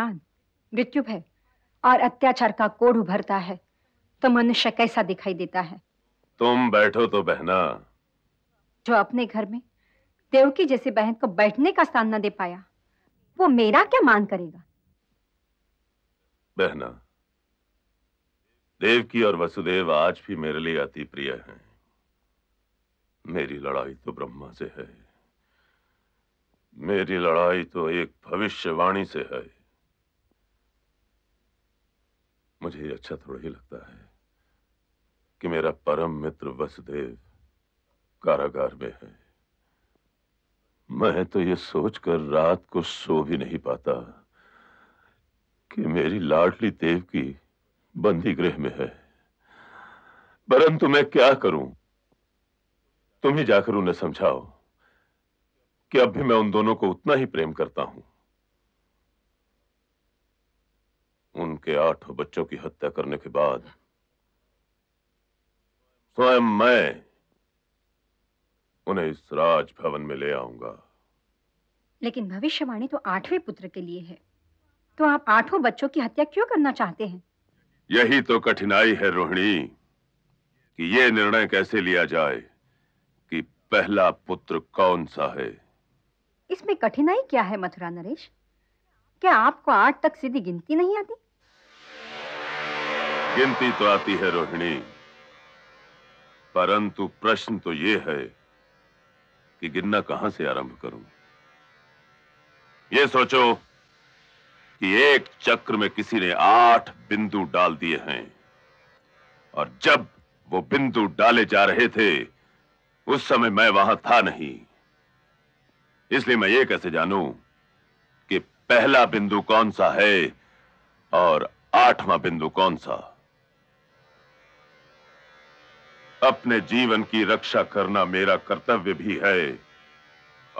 अभिमान मृत्यु भय और अत्याचार का कोड उभरता है तो मनुष्य कैसा दिखाई देता है तुम बैठो तो बहना जो अपने घर में देवकी जैसी बहन को बैठने का स्थान न दे पाया वो मेरा क्या मान करेगा बहना देवकी और वसुदेव आज भी मेरे लिए अति प्रिय हैं मेरी लड़ाई तो ब्रह्मा से है मेरी लड़ाई तो एक भविष्यवाणी से है मुझे अच्छा थोड़ा ही लगता है कि मेरा परम मित्र वसुदेव कारागार में है मैं तो ये सोचकर रात को सो भी नहीं पाता कि मेरी लाडली देव की बंदी गृह में है परंतु मैं क्या करूं तुम ही जाकर उन्हें समझाओ कि अब भी मैं उन दोनों को उतना ही प्रेम करता हूं उनके आठों बच्चों की हत्या करने के बाद स्वयं मैं उन्हें इस राज भवन में ले आऊंगा लेकिन भविष्यवाणी तो आठवें पुत्र के लिए है तो आप आठों बच्चों की हत्या क्यों करना चाहते हैं यही तो कठिनाई है रोहिणी कि यह निर्णय कैसे लिया जाए कि पहला पुत्र कौन सा है इसमें कठिनाई क्या है मथुरा नरेश क्या आपको आठ तक सीधी गिनती नहीं आती गिनती तो आती है रोहिणी परंतु प्रश्न तो यह है कि गिनना कहां से आरंभ करूं यह सोचो कि एक चक्र में किसी ने आठ बिंदु डाल दिए हैं और जब वो बिंदु डाले जा रहे थे उस समय मैं वहां था नहीं इसलिए मैं ये कैसे जानूं कि पहला बिंदु कौन सा है और आठवां बिंदु कौन सा अपने जीवन की रक्षा करना मेरा कर्तव्य भी है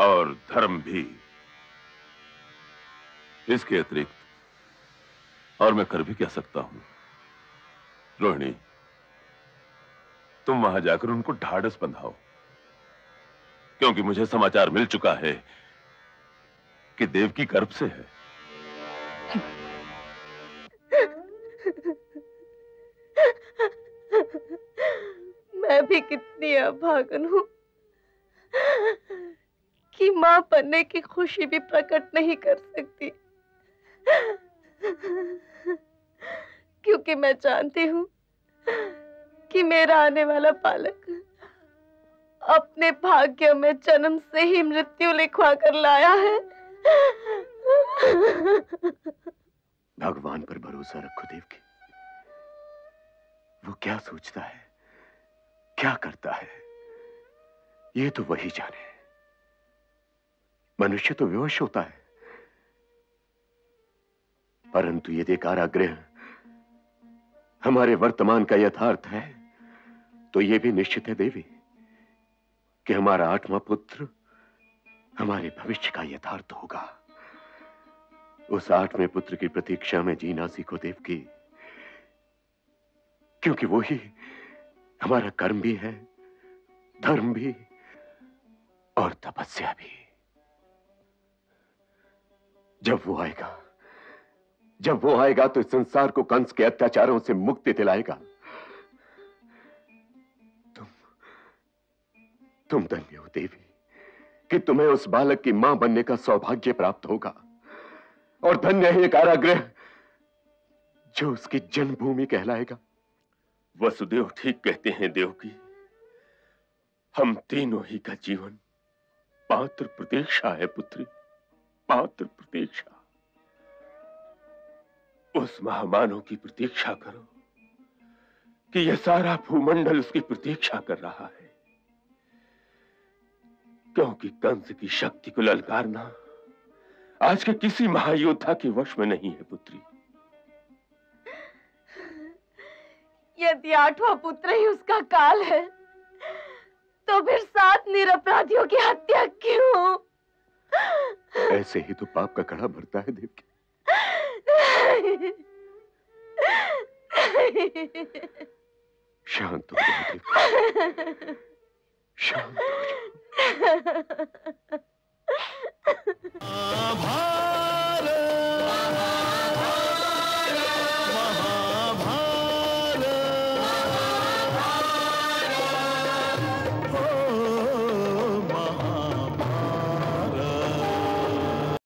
और धर्म भी इसके अतिरिक्त और मैं कर भी कह सकता हूं रोहिणी तुम वहां जाकर उनको ढाढ़स बंधाओ क्योंकि मुझे समाचार मिल चुका है कि देवकी गर्भ से है मैं कितनी अभागन हूँ कि माँ बनने की खुशी भी प्रकट नहीं कर सकती क्योंकि मैं जानती हूँ कि मेरा आने वाला बालक अपने भाग्य में जन्म से ही मृत्यु लिखवा कर लाया है भगवान पर भरोसा रखो देव की वो क्या सोचता है क्या करता है ये तो वही जाने मनुष्य तो विवश होता है परंतु यदि कारागृह हमारे वर्तमान का यथार्थ है तो यह भी निश्चित है देवी कि हमारा आठवां पुत्र हमारे भविष्य का यथार्थ होगा उस आठवें पुत्र की प्रतीक्षा में जीना सीखो देव की क्योंकि वो ही हमारा कर्म भी है धर्म भी और तपस्या भी जब वो आएगा जब वो आएगा तो इस संसार को कंस के अत्याचारों से मुक्ति दिलाएगा तुम तुम धन्य हो देवी कि तुम्हें उस बालक की मां बनने का सौभाग्य प्राप्त होगा और धन्य है ये कारागृह जो उसकी जन्मभूमि कहलाएगा वसुदेव ठीक कहते हैं देव की हम तीनों ही का जीवन पात्र प्रतीक्षा है पुत्री पात्र प्रतीक्षा उस महामानव की प्रतीक्षा करो कि यह सारा भूमंडल उसकी प्रतीक्षा कर रहा है क्योंकि कंस की शक्ति को ललकारना आज के किसी महायोद्धा के वश में नहीं है पुत्री यदि आठवां पुत्र ही उसका काल है तो फिर सात निरपराधियों की हत्या क्यों ऐसे ही तो पाप का कड़ा भरता है देव शांत हो जाओ शांत हो जाओ